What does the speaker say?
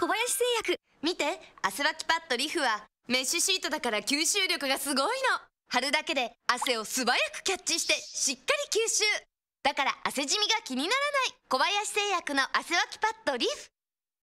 小林製薬見て汗わきパッドリフはメッシュシートだから吸収力がすごいの貼るだけで汗を素早くキャッチしてしっかり吸収だから汗じみが気にならない小林製薬の汗わきパッドリフ